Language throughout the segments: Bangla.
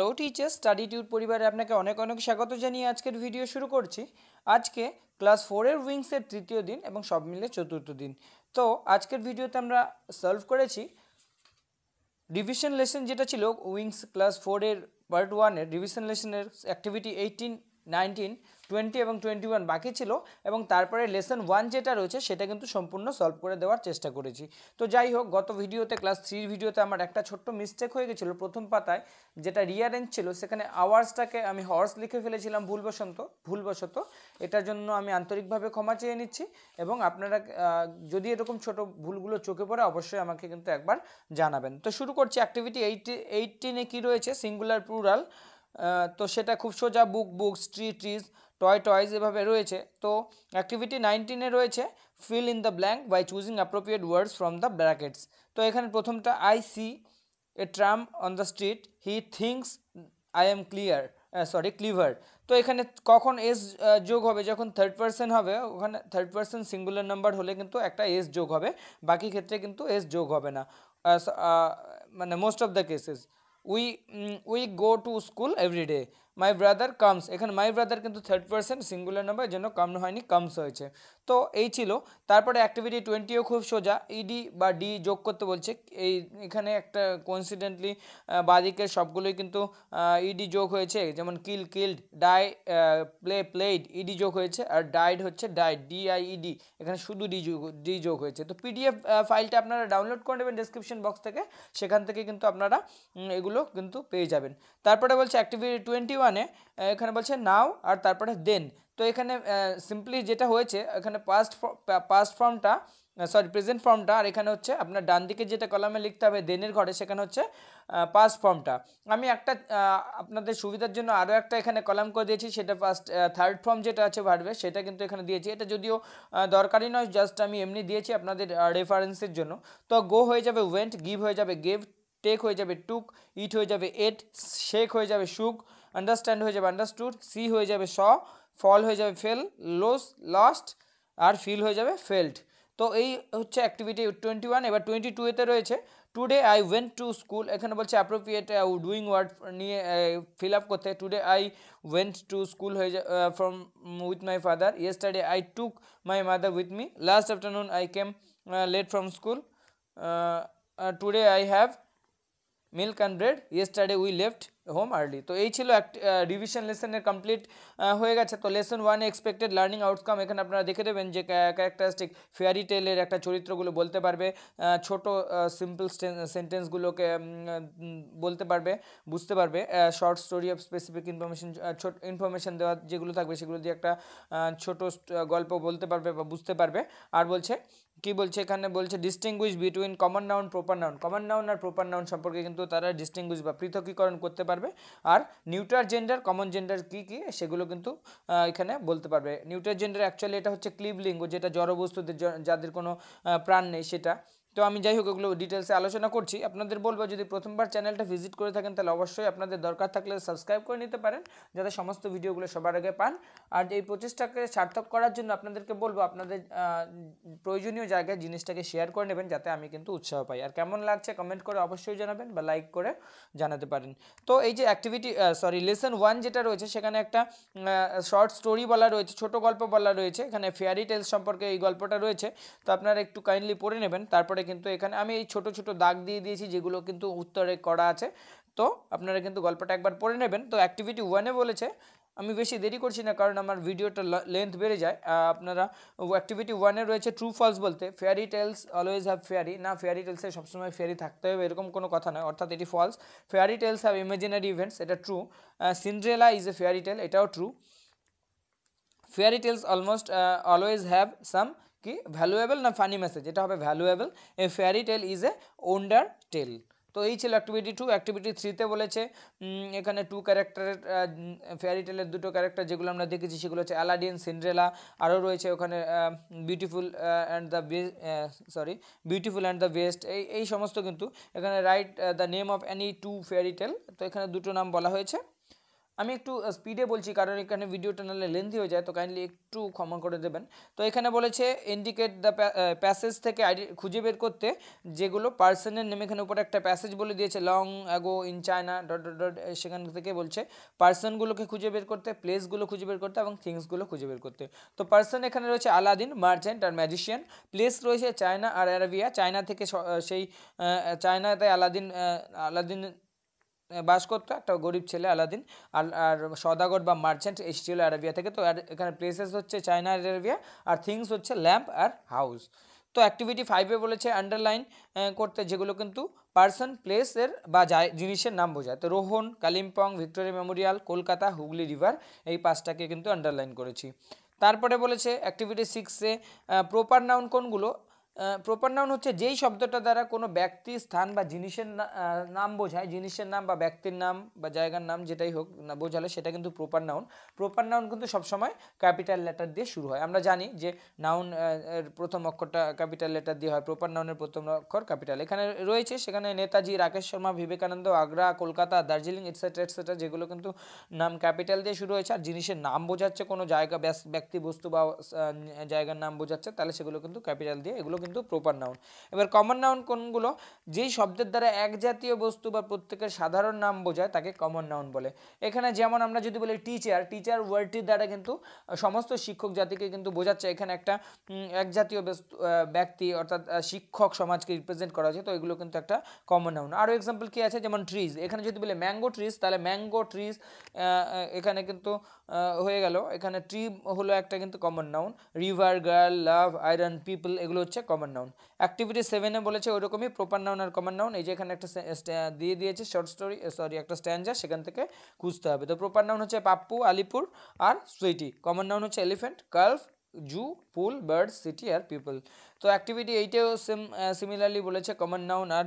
হ্যালো টিচার স্টাডি টিউট পরিবারে আপনাকে অনেক অনেক স্বাগত জানিয়ে আজকের ভিডিও শুরু করছি আজকে ক্লাস ফোরের উইংসের তৃতীয় দিন এবং সব মিলে চতুর্থ দিন তো আজকের ভিডিওতে আমরা সলভ করেছি রিভিশন লেসন যেটা ছিল উইংস ক্লাস ফোরের পার্ট ওয়ানের রিভিশন লেসনের অ্যাক্টিভিটি এইটিন নাইনটিন টোয়েন্টি এবং টোয়েন্টি ওয়ান বাকি ছিল এবং তারপরে লেসন ওয়ান যেটা রয়েছে সেটা কিন্তু সম্পূর্ণ সলভ করে দেওয়ার চেষ্টা করেছি তো যাই হোক গত ভিডিওতে ক্লাস থ্রির ভিডিওতে আমার একটা ছোট্ট মিস্টেক হয়ে গেছিলো প্রথম পাতায় যেটা রিয়ারেঞ্জ ছিল সেখানে আওয়ার্সটাকে আমি হর্স লিখে ফেলেছিলাম ভুলবশত ভুলবশত এটার জন্য আমি আন্তরিকভাবে ক্ষমা চেয়ে নিচ্ছি এবং আপনারা যদি এরকম ছোট ভুলগুলো চোখে পড়ে অবশ্যই আমাকে কিন্তু একবার জানাবেন তো শুরু করছি অ্যাক্টিভিটি এইটি এইটিনে কী রয়েছে সিঙ্গুলার প্লুরাল তো সেটা খুব সোজা book books tree trees toy toys এভাবে রয়েছে তো অ্যাক্টিভিটি নাইনটিনে রয়েছে fill in the blank by choosing appropriate words from the brackets তো এখানে প্রথমটা I see a tram on the street he thinks I am clear sorry clever তো এখানে কখন এস যোগ হবে যখন থার্ড পার্সন হবে ওখানে থার্ড পার্সন সিঙ্গুলার নাম্বার হলে কিন্তু একটা এস যোগ হবে বাকি ক্ষেত্রে কিন্তু এস যোগ হবে না মানে most of the cases we we go to school every day my brother comes এখানে মাই ব্রাদার কিন্তু থার্ড পার্সন সিঙ্গুলার নাম্বার জন্য কাম হয়নি কামস হয়েছে তো এই ছিল তারপরে অ্যাক্টিভিটি টোয়েন্টিও খুব সোজা ইডি e বা ডি যোগ করতে বলছে এই এখানে একটা কনসিডেন্টলি বাদিকের সবগুলোই কিন্তু ইডি e যোগ হয়েছে যেমন kill killed die play played E D হয়েছে আর ডাইড হচ্ছে ডাইড ডিআইইডি e এখানে শুধু ডি যোগ ডি যোগ হয়েছে তো পিডিএফ ফাইলটা আপনারা ডাউনলোড করে নেবেন ডিসক্রিপশন বক্স থেকে সেখান থেকে কিন্তু আপনারা এগুলো কিন্তু পেয়ে যাবেন তারপরে বলছে অ্যাক্টিভিটি টোয়েন্টি ওয়ানে এখানে বলছে নাও আর তারপরে দেন তো এখানে সিম্পলি যেটা হয়েছে এখানে পাস্ট পাস্ট ফর্মটা সরি প্রেজেন্ট ফর্মটা আর এখানে হচ্ছে আপনার ডান দিকে যেটা কলামে লিখতে হবে দেনের ঘরে সেখানে হচ্ছে পাস্ট ফর্মটা আমি একটা আপনাদের সুবিধার জন্য আরও একটা এখানে কলাম করে দিয়েছি সেটা ফার্স্ট থার্ড ফর্ম যেটা আছে ভার্বে সেটা কিন্তু এখানে দিয়েছি এটা যদিও দরকারি নয় জাস্ট আমি এমনি দিয়েছি আপনাদের রেফারেন্সের জন্য তো গো হয়ে যাবে ওয়েন্ট গিভ হয়ে যাবে গেভ টেক হয়ে যাবে টুক ইট হয়ে যাবে এট শেক হয়ে যাবে সুক আন্ডারস্ট্যান্ড হয়ে যাবে আন্ডারস্টুড সি হয়ে যাবে স ফল হয়ে যাবে ফেল লস লস্ট আর ফিল হয়ে যাবে ফেল্ড তো এই হচ্ছে অ্যাক্টিভিটি টোয়েন্টি ওয়ান এবার টোয়েন্টি টুয়েতে রয়েছে today I went to school এখানে বলছে অ্যাপ্রোপ্রিয়েট ডুইং ওয়ার্ড নিয়ে ফিল uh, আপ করতে today I went to school হয়ে যা from with my father yesterday I took my mother with me last afternoon I came late from school today I have milk and bread yesterday we left home early তো এই ছিল একটি রিভিশন লেসনের কমপ্লিট হয়ে গেছে তো lesson one expected learning outcome এখানে আপনারা দেখে দেবেন যে ক্যারেক্টারিস্টিক ফেয়ারি টেলের একটা চরিত্রগুলো বলতে পারবে ছোট সিম্পল সেন্টেন্সগুলোকে বলতে পারবে বুঝতে পারবে short story of specific information ছোট ইনফরমেশন দেওয়া যেগুলো থাকবে সেগুলো দিয়ে একটা ছোট গল্প বলতে পারবে বা বুঝতে পারবে আর বলছে কি বলছে এখানে বলছে distinguish between common noun proper noun common noun আর প্রপার নাউন সম্পর্কে কিন্তু তারা ডিস্টিংগুইশ বা পৃথকীকরণ করতে পারবে পারবে আর নিউট্রাল জেন্ডার কমন জেন্ডার কি কি সেগুলো কিন্তু এখানে বলতে পারবে নিউট্রাল জেন্ডার অ্যাকচুয়ালি এটা হচ্ছে লিঙ্গ যেটা জড়বস্তুদের যাদের কোনো প্রাণ নেই সেটা তো আমি যাই হোক ওগুলো ডিটেলসে আলোচনা করছি আপনাদের বলবো যদি প্রথমবার চ্যানেলটা ভিজিট করে থাকেন তাহলে অবশ্যই আপনাদের দরকার থাকলে সাবস্ক্রাইব করে নিতে পারেন যাতে সমস্ত ভিডিওগুলো সবার আগে পান আর এই প্রচেষ্টাকে সার্থক করার জন্য আপনাদেরকে বলবো আপনাদের প্রয়োজনীয় জায়গায় জিনিসটাকে শেয়ার করে নেবেন যাতে আমি কিন্তু উৎসাহ পাই আর কেমন লাগছে কমেন্ট করে অবশ্যই জানাবেন বা লাইক করে জানাতে পারেন তো এই যে অ্যাক্টিভিটি সরি লেসন ওয়ান যেটা রয়েছে সেখানে একটা শর্ট স্টোরি বলা রয়েছে ছোট গল্প বলা রয়েছে এখানে ফেয়ারি টেলস সম্পর্কে এই গল্পটা রয়েছে তো আপনারা একটু কাইন্ডলি পড়ে নেবেন তারপরে তারপরে কিন্তু এখানে আমি এই ছোট ছোট দাগ দিয়ে দিয়েছি যেগুলো কিন্তু উত্তরে করা আছে তো আপনারা কিন্তু গল্পটা একবার পড়ে নেবেন তো অ্যাক্টিভিটি ওয়ানে বলেছে আমি বেশি দেরি করছি না কারণ আমার ভিডিওটা লেন্থ বেড়ে যায় আপনারা অ্যাক্টিভিটি ওয়ানে রয়েছে ট্রু ফলস বলতে fairy tales always have fairy না ফেয়ারি টেলসে সবসময় ফেয়ারি থাকতে হবে এরকম কোনো কথা নয় অর্থাৎ এটি false fairy tales have imaginary events এটা true Cinderella is a fairy tale এটাও true fairy tales almost always have some কি ভ্যালুয়েবল না ফানি মেসেজ এটা হবে valuable a fairy tale is a wonder tale তো এই ছিল অ্যাক্টিভিটি টু অ্যাক্টিভিটি থ্রিতে বলেছে এখানে টু ক্যারেক্টারের ফেয়ারি টেলের দুটো ক্যারেক্টার যেগুলো আমরা দেখেছি সেগুলো হচ্ছে অ্যালাডিন সিন্ড্রেলা আরও রয়েছে ওখানে beautiful and the sorry beautiful and the beast এই এই সমস্ত কিন্তু এখানে write the name of any two fairy tale তো এখানে দুটো নাম বলা হয়েছে আমি একটু স্পিডে বলছি কারণ এখানে ভিডিওটা নাহলে লেন্দি হয়ে যায় তো কাইন্ডলি একটু ক্ষমা করে দেবেন তো এখানে বলেছে ইন্ডিকেট দ্য প্যাসেজ থেকে আইডি খুঁজে বের করতে যেগুলো পার্সনের নেমে এখানে উপরে একটা প্যাসেজ বলে দিয়েছে long ago in China dot dot dot সেখান থেকে বলছে পার্সনগুলোকে খুঁজে বের করতে প্লেসগুলো খুঁজে বের করতে এবং থিংসগুলো খুঁজে বের করতে তো পার্সন এখানে রয়েছে আলাদিন মার্চেন্ট আর ম্যাজিশিয়ান প্লেস রয়েছে চায়না আর অ্যারাবিয়া চায়না থেকে সেই চায়নাতে আলাদিন আলাদিন বাস করতো একটা গরিব ছেলে আলাদিন আর আর সদাগর বা মার্চেন্ট এসেছিল আরাবিয়া থেকে তো আর এখানে প্লেসেস হচ্ছে চায়না আরাবিয়া আর থিংস হচ্ছে ল্যাম্প আর হাউস তো অ্যাক্টিভিটি ফাইভে বলেছে আন্ডারলাইন করতে যেগুলো কিন্তু পার্সন প্লেসের বা জিনিসের নাম বোঝায় তো Rohan Kalimpong Victoria Memorial Kolkata Hooghly river এই পাঁচটাকে কিন্তু আন্ডারলাইন করেছি তারপরে বলেছে অ্যাক্টিভিটি সিক্সে প্রপার নাউন কোনগুলো প্রপার নাউন হচ্ছে যেই শব্দটা দ্বারা কোনো ব্যক্তি স্থান বা জিনিসের নাম বোঝায় জিনিসের নাম বা ব্যক্তির নাম বা জায়গার নাম যেটাই হোক না বোঝালে সেটা কিন্তু প্রপার নাউন প্রপার নাউন কিন্তু সবসময় ক্যাপিটাল লেটার দিয়ে শুরু হয় আমরা জানি যে নাউন প্রথম অক্ষরটা ক্যাপিটাল লেটার দিয়ে হয় প্রপার নাউনের প্রথম অক্ষর ক্যাপিটাল এখানে রয়েছে সেখানে নেতাজি রাকেশ শর্মা বিবেকানন্দ আগ্রা কলকাতা দার্জিলিং এটসেট্রা এটসেট্রা যেগুলো কিন্তু নাম ক্যাপিটাল দিয়ে শুরু হয়েছে আর জিনিসের নাম বোঝাচ্ছে কোনো জায়গা ব্যক্তি বস্তু বা জায়গার নাম বোঝাচ্ছে তাহলে সেগুলো কিন্তু ক্যাপিটাল দিয়ে এগুলো কিন্তু প্রপার নাউন এবার কমন নাউন কোনগুলো যেই শব্দের দ্বারা এক জাতীয় বস্তু বা প্রত্যেকের সাধারণ নাম বোঝায় তাকে কমন নাউন বলে এখানে যেমন আমরা যদি বলি টিচার টিচার ওয়ার্ডটির দ্বারা কিন্তু সমস্ত শিক্ষক জাতিকে কিন্তু বোঝাচ্ছে এখানে একটা জাতীয় ব্যক্তি অর্থাৎ শিক্ষক সমাজকে রিপ্রেজেন্ট করা হয়েছে তো এগুলো কিন্তু একটা কমন নাউন আরও এক্সাম্পল কী আছে যেমন ট্রিজ এখানে যদি বলি ম্যাঙ্গো ট্রিজ তাহলে ম্যাঙ্গো ট্রিজ এখানে কিন্তু হয়ে গেল এখানে ট্রি হলো একটা কিন্তু common noun river girl love iron people এগুলো হচ্ছে কমন কমন নাউন অ্যাক্টিভিটি সেভেনে বলেছে ওইরকমই প্রপার নাউন আর কমন নাউন এই যে এখানে একটা দিয়ে দিয়েছে শর্ট স্টোরি সরি একটা স্ট্যান্ডার সেখান থেকে খুঁজতে হবে তো প্রপার নাউন হচ্ছে পাপ্পু আলিপুর আর সুইটি কমন নাউন হচ্ছে elephant curve zoo pool bird city আর পিপল তো অ্যাক্টিভিটি এইটাও সেম সিমিলারলি বলেছে কমন নাউন আর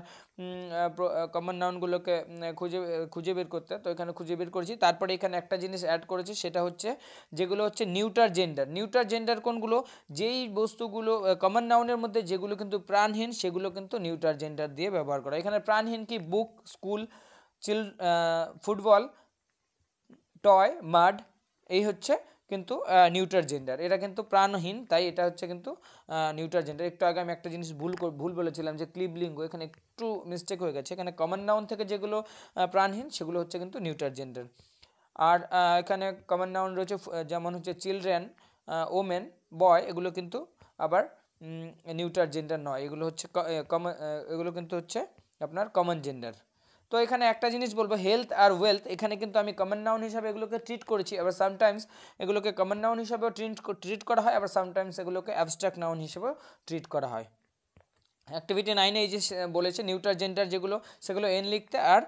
কমন নাউনগুলোকে খুঁজে খুঁজে বের করতে তো এখানে খুঁজে বের করেছি তারপরে এখানে একটা জিনিস অ্যাড করেছি সেটা হচ্ছে যেগুলো হচ্ছে নিউটার জেন্ডার নিউটার জেন্ডার কোনগুলো যেই বস্তুগুলো কমন নাউনের মধ্যে যেগুলো কিন্তু প্রাণহীন সেগুলো কিন্তু নিউটার জেন্ডার দিয়ে ব্যবহার করা এখানে প্রাণহীন কি book school chill football toy mud এই হচ্ছে কিন্তু নিউট্রাল জেন্ডার এটা কিন্তু প্রাণহীন তাই এটা হচ্ছে কিন্তু নিউট্রাল জেন্ডার একটু আগে আমি একটা জিনিস ভুল ভুল বলেছিলাম যে ক্লিবলিঙ্গ এখানে একটু মিস্টেক হয়ে গেছে এখানে কমন নাউন থেকে যেগুলো প্রাণহীন সেগুলো হচ্ছে কিন্তু নিউট্রাল জেন্ডার আর এখানে কমন নাউন রয়েছে যেমন হচ্ছে চিলড্রেন ওমেন বয় এগুলো কিন্তু আবার নিউট্রাল জেন্ডার নয় এগুলো হচ্ছে কমন এগুলো কিন্তু হচ্ছে আপনার কমন জেন্ডার তো এখানে একটা জিনিস বলবো হেলথ আর ওয়েলথ এখানে কিন্তু আমি কমন নাউন হিসাবে এগুলোকে ট্রিট করেছি আবার সামটাইমস এগুলোকে কমন নাউন হিসাবেও ট্রিট ট্রিট করা হয় আবার সামটাইমস এগুলোকে অ্যাবস্ট্রাক্ট নাউন হিসেবেও ট্রিট করা হয় অ্যাক্টিভিটি নাইনে এই যে বলেছে নিউট্রাল জেন্ডার যেগুলো সেগুলো এন লিখতে আর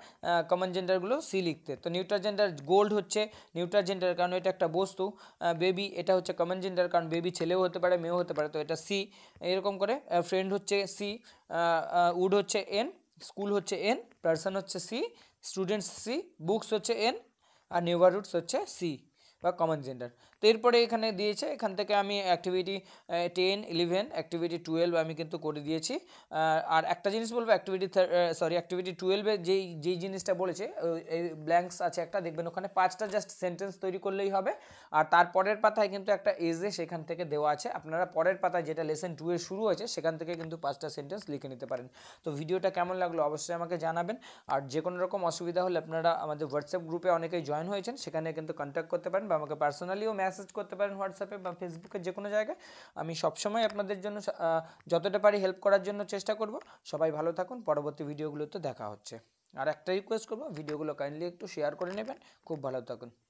কমন জেন্ডারগুলো সি লিখতে তো নিউট্রাল জেন্ডার গোল্ড হচ্ছে নিউট্রাল জেন্ডার কারণ এটা একটা বস্তু বেবি এটা হচ্ছে কমন জেন্ডার কারণ বেবি ছেলেও হতে পারে মেয়েও হতে পারে তো এটা সি এরকম করে ফ্রেন্ড হচ্ছে সি উড হচ্ছে এন स्कूल হচ্ছে ইন পারসন হচ্ছে সি স্টুডেন্টস সি বুকস হচ্ছে ইন আর নিউ রুটস হচ্ছে সি বা কমন জেন্ডার তো এরপরে এখানে দিয়েছে এখান থেকে আমি activity ten eleven activity twelve আমি কিন্তু করে দিয়েছি আর একটা জিনিস বলবো অ্যাক্টিভিটি সরি অ্যাক্টিভিটি টুয়েলভে যেই যেই জিনিসটা বলেছে এই ব্ল্যাঙ্কস আছে একটা দেখবেন ওখানে পাঁচটা জাস্ট সেন্টেন্স তৈরি করলেই হবে আর তার পরের পাতায় কিন্তু একটা এজে সেখান থেকে দেওয়া আছে আপনারা পরের পাতায় যেটা লেসেন টুয়ে শুরু হয়েছে সেখান থেকে কিন্তু পাঁচটা সেন্টেন্স লিখে নিতে পারেন তো ভিডিওটা কেমন লাগলো অবশ্যই আমাকে জানাবেন আর যে কোনো রকম অসুবিধা হলে আপনারা আমাদের হোয়াটসঅ্যাপ গ্রুপে অনেকেই জয়েন হয়েছেন সেখানে কিন্তু কন্ট্যাক্ট করতে পারেন বা আমাকে পার্সোনালিও ম্যাচ মেসেজ করতে পারেন হোয়াটসঅ্যাপে বা ফেসবুকে যে কোনো জায়গায় আমি সবসময় আপনাদের জন্য যতটা পারি হেল্প করার জন্য চেষ্টা করব সবাই ভালো থাকুন পরবর্তী ভিডিওগুলোতে দেখা হচ্ছে আর একটা রিকোয়েস্ট করবো ভিডিওগুলো কাইন্ডলি একটু শেয়ার করে নেবেন খুব ভালো থাকুন